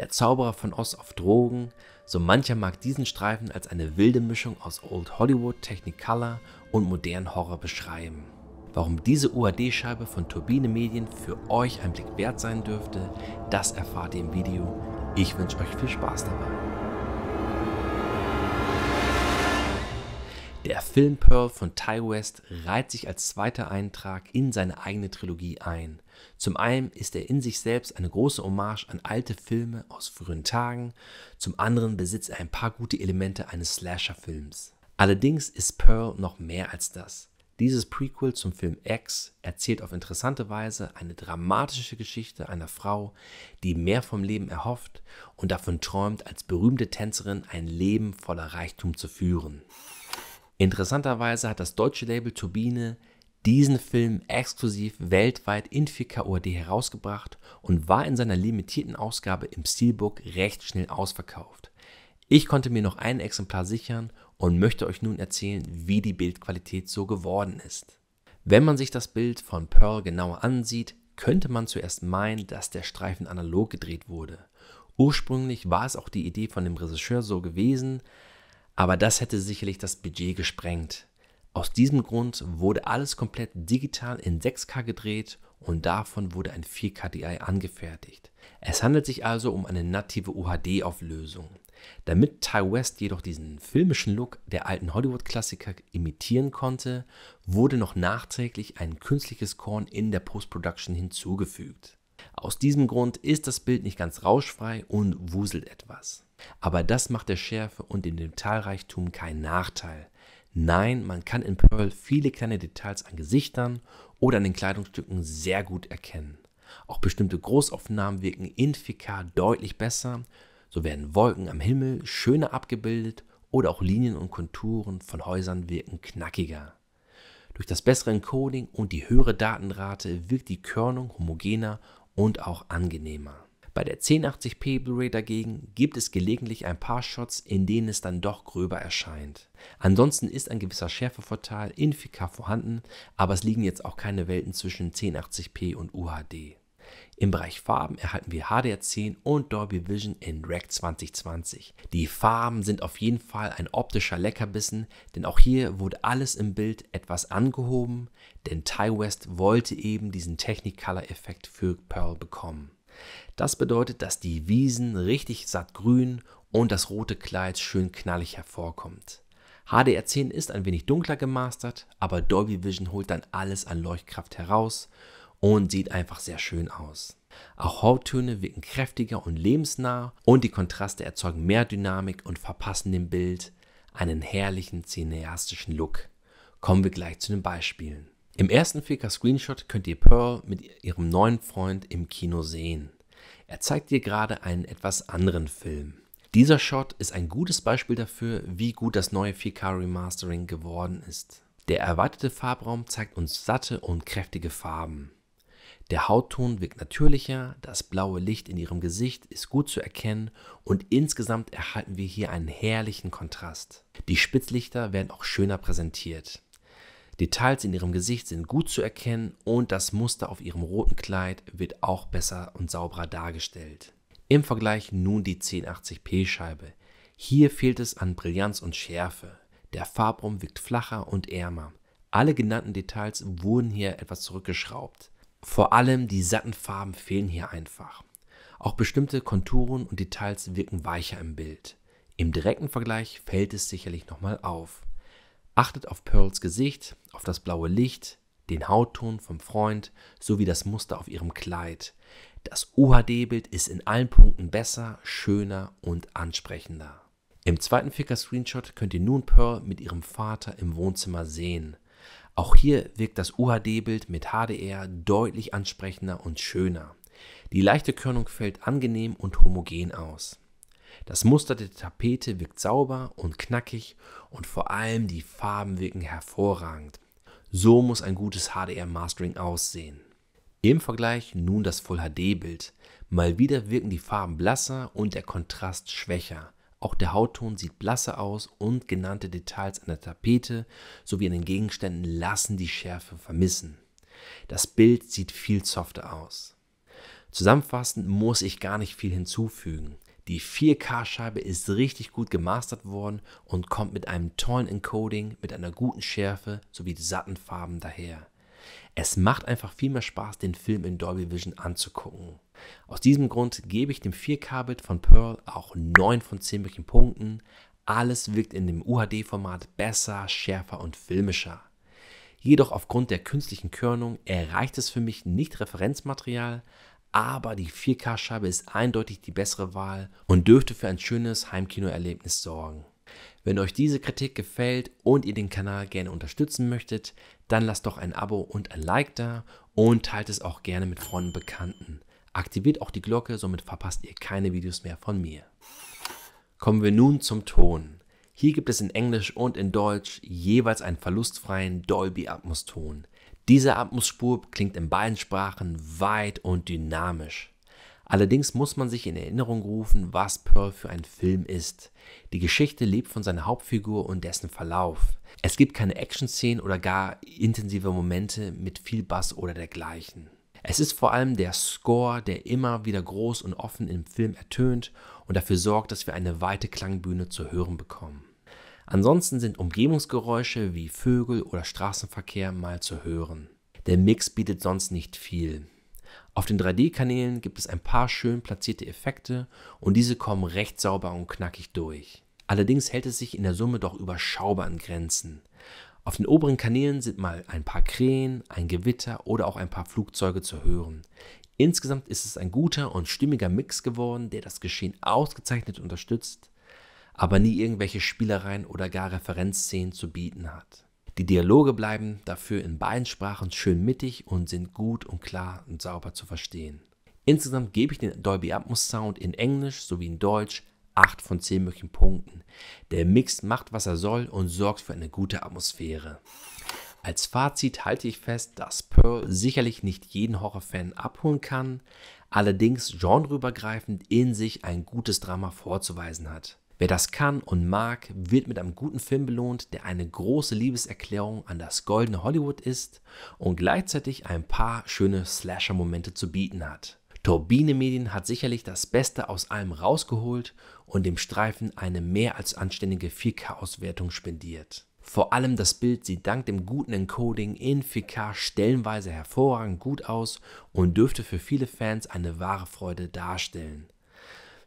Der Zauberer von Oz auf Drogen, so mancher mag diesen Streifen als eine wilde Mischung aus Old Hollywood, Technicolor und modernen Horror beschreiben. Warum diese UAD-Scheibe von Turbine Medien für euch ein Blick wert sein dürfte, das erfahrt ihr im Video. Ich wünsche euch viel Spaß dabei. Der Film Pearl von Ty West reiht sich als zweiter Eintrag in seine eigene Trilogie ein. Zum einen ist er in sich selbst eine große Hommage an alte Filme aus früheren Tagen, zum anderen besitzt er ein paar gute Elemente eines Slasher-Films. Allerdings ist Pearl noch mehr als das. Dieses Prequel zum Film X erzählt auf interessante Weise eine dramatische Geschichte einer Frau, die mehr vom Leben erhofft und davon träumt, als berühmte Tänzerin ein Leben voller Reichtum zu führen. Interessanterweise hat das deutsche Label Turbine diesen Film exklusiv weltweit in 4KOD herausgebracht und war in seiner limitierten Ausgabe im Steelbook recht schnell ausverkauft. Ich konnte mir noch ein Exemplar sichern und möchte euch nun erzählen, wie die Bildqualität so geworden ist. Wenn man sich das Bild von Pearl genauer ansieht, könnte man zuerst meinen, dass der Streifen analog gedreht wurde. Ursprünglich war es auch die Idee von dem Regisseur so gewesen, aber das hätte sicherlich das Budget gesprengt. Aus diesem Grund wurde alles komplett digital in 6K gedreht und davon wurde ein 4K-DI angefertigt. Es handelt sich also um eine native UHD-Auflösung. Damit Ty West jedoch diesen filmischen Look der alten Hollywood-Klassiker imitieren konnte, wurde noch nachträglich ein künstliches Korn in der Post-Production hinzugefügt. Aus diesem Grund ist das Bild nicht ganz rauschfrei und wuselt etwas. Aber das macht der Schärfe und dem Detailreichtum keinen Nachteil. Nein, man kann in Pearl viele kleine Details an Gesichtern oder an den Kleidungsstücken sehr gut erkennen. Auch bestimmte Großaufnahmen wirken in 4 deutlich besser. So werden Wolken am Himmel schöner abgebildet oder auch Linien und Konturen von Häusern wirken knackiger. Durch das bessere Encoding und die höhere Datenrate wirkt die Körnung homogener und auch angenehmer. Bei der 1080p Blu-ray dagegen gibt es gelegentlich ein paar Shots, in denen es dann doch gröber erscheint. Ansonsten ist ein gewisser Schärfevorteil in 4K vorhanden, aber es liegen jetzt auch keine Welten zwischen 1080p und UHD. Im Bereich Farben erhalten wir HDR10 und Dolby Vision in REC 2020. Die Farben sind auf jeden Fall ein optischer Leckerbissen, denn auch hier wurde alles im Bild etwas angehoben, denn Ty West wollte eben diesen Technicolor-Effekt für Pearl bekommen. Das bedeutet, dass die Wiesen richtig satt grün und das rote Kleid schön knallig hervorkommt. HDR10 ist ein wenig dunkler gemastert, aber Dolby Vision holt dann alles an Leuchtkraft heraus und sieht einfach sehr schön aus. Auch Hauttöne wirken kräftiger und lebensnah und die Kontraste erzeugen mehr Dynamik und verpassen dem Bild einen herrlichen cineastischen Look. Kommen wir gleich zu den Beispielen. Im ersten 4K-Screenshot könnt ihr Pearl mit ihrem neuen Freund im Kino sehen. Er zeigt ihr gerade einen etwas anderen Film. Dieser Shot ist ein gutes Beispiel dafür, wie gut das neue 4K-Remastering geworden ist. Der erweiterte Farbraum zeigt uns satte und kräftige Farben. Der Hautton wirkt natürlicher, das blaue Licht in ihrem Gesicht ist gut zu erkennen und insgesamt erhalten wir hier einen herrlichen Kontrast. Die Spitzlichter werden auch schöner präsentiert. Details in ihrem Gesicht sind gut zu erkennen und das Muster auf ihrem roten Kleid wird auch besser und sauberer dargestellt. Im Vergleich nun die 1080p Scheibe. Hier fehlt es an Brillanz und Schärfe. Der Farbraum wirkt flacher und ärmer. Alle genannten Details wurden hier etwas zurückgeschraubt. Vor allem die satten Farben fehlen hier einfach. Auch bestimmte Konturen und Details wirken weicher im Bild. Im direkten Vergleich fällt es sicherlich nochmal auf. Achtet auf Pearls Gesicht, auf das blaue Licht, den Hautton vom Freund sowie das Muster auf ihrem Kleid. Das UHD-Bild ist in allen Punkten besser, schöner und ansprechender. Im zweiten Ficker-Screenshot könnt ihr nun Pearl mit ihrem Vater im Wohnzimmer sehen. Auch hier wirkt das UHD-Bild mit HDR deutlich ansprechender und schöner. Die leichte Körnung fällt angenehm und homogen aus. Das Muster der Tapete wirkt sauber und knackig und vor allem die Farben wirken hervorragend. So muss ein gutes HDR-Mastering aussehen. Im Vergleich nun das Full HD-Bild. Mal wieder wirken die Farben blasser und der Kontrast schwächer. Auch der Hautton sieht blasser aus und genannte Details an der Tapete sowie an den Gegenständen lassen die Schärfe vermissen. Das Bild sieht viel softer aus. Zusammenfassend muss ich gar nicht viel hinzufügen. Die 4K-Scheibe ist richtig gut gemastert worden und kommt mit einem tollen Encoding, mit einer guten Schärfe sowie satten Farben daher. Es macht einfach viel mehr Spaß, den Film in Dolby Vision anzugucken. Aus diesem Grund gebe ich dem 4K-Bit von Pearl auch 9 von 10 möglichen Punkten. Alles wirkt in dem UHD-Format besser, schärfer und filmischer. Jedoch aufgrund der künstlichen Körnung erreicht es für mich nicht Referenzmaterial, aber die 4K-Scheibe ist eindeutig die bessere Wahl und dürfte für ein schönes Heimkinoerlebnis sorgen. Wenn euch diese Kritik gefällt und ihr den Kanal gerne unterstützen möchtet, dann lasst doch ein Abo und ein Like da und teilt es auch gerne mit Freunden und Bekannten. Aktiviert auch die Glocke, somit verpasst ihr keine Videos mehr von mir. Kommen wir nun zum Ton. Hier gibt es in Englisch und in Deutsch jeweils einen verlustfreien Dolby Atmos Ton. Diese Atmungsspur klingt in beiden Sprachen weit und dynamisch. Allerdings muss man sich in Erinnerung rufen, was Pearl für ein Film ist. Die Geschichte lebt von seiner Hauptfigur und dessen Verlauf. Es gibt keine Action-Szenen oder gar intensive Momente mit viel Bass oder dergleichen. Es ist vor allem der Score, der immer wieder groß und offen im Film ertönt und dafür sorgt, dass wir eine weite Klangbühne zu hören bekommen. Ansonsten sind Umgebungsgeräusche wie Vögel oder Straßenverkehr mal zu hören. Der Mix bietet sonst nicht viel. Auf den 3D-Kanälen gibt es ein paar schön platzierte Effekte und diese kommen recht sauber und knackig durch. Allerdings hält es sich in der Summe doch überschaubar an Grenzen. Auf den oberen Kanälen sind mal ein paar Krähen, ein Gewitter oder auch ein paar Flugzeuge zu hören. Insgesamt ist es ein guter und stimmiger Mix geworden, der das Geschehen ausgezeichnet unterstützt, aber nie irgendwelche Spielereien oder gar Referenzszenen zu bieten hat. Die Dialoge bleiben dafür in beiden Sprachen schön mittig und sind gut und klar und sauber zu verstehen. Insgesamt gebe ich den Dolby Atmos Sound in Englisch sowie in Deutsch 8 von 10 möglichen Punkten. Der Mix macht, was er soll und sorgt für eine gute Atmosphäre. Als Fazit halte ich fest, dass Pearl sicherlich nicht jeden Horrorfan abholen kann, allerdings genreübergreifend in sich ein gutes Drama vorzuweisen hat. Wer das kann und mag, wird mit einem guten Film belohnt, der eine große Liebeserklärung an das goldene Hollywood ist und gleichzeitig ein paar schöne Slasher-Momente zu bieten hat. Turbine Medien hat sicherlich das Beste aus allem rausgeholt und dem Streifen eine mehr als anständige 4K-Auswertung spendiert. Vor allem das Bild sieht dank dem guten Encoding in 4K stellenweise hervorragend gut aus und dürfte für viele Fans eine wahre Freude darstellen.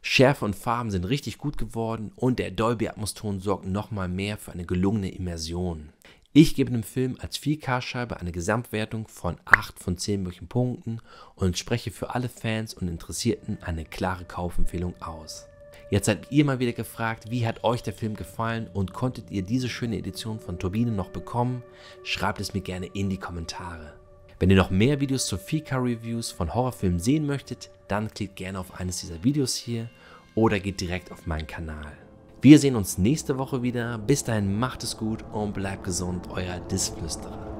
Schärfe und Farben sind richtig gut geworden und der Dolby Atmos Ton sorgt nochmal mehr für eine gelungene Immersion. Ich gebe dem Film als 4K-Scheibe eine Gesamtwertung von 8 von 10 möglichen Punkten und spreche für alle Fans und Interessierten eine klare Kaufempfehlung aus. Jetzt seid ihr mal wieder gefragt, wie hat euch der Film gefallen und konntet ihr diese schöne Edition von Turbine noch bekommen? Schreibt es mir gerne in die Kommentare. Wenn ihr noch mehr Videos zu Fika-Reviews von Horrorfilmen sehen möchtet, dann klickt gerne auf eines dieser Videos hier oder geht direkt auf meinen Kanal. Wir sehen uns nächste Woche wieder. Bis dahin macht es gut und bleibt gesund, euer Disflüsterer.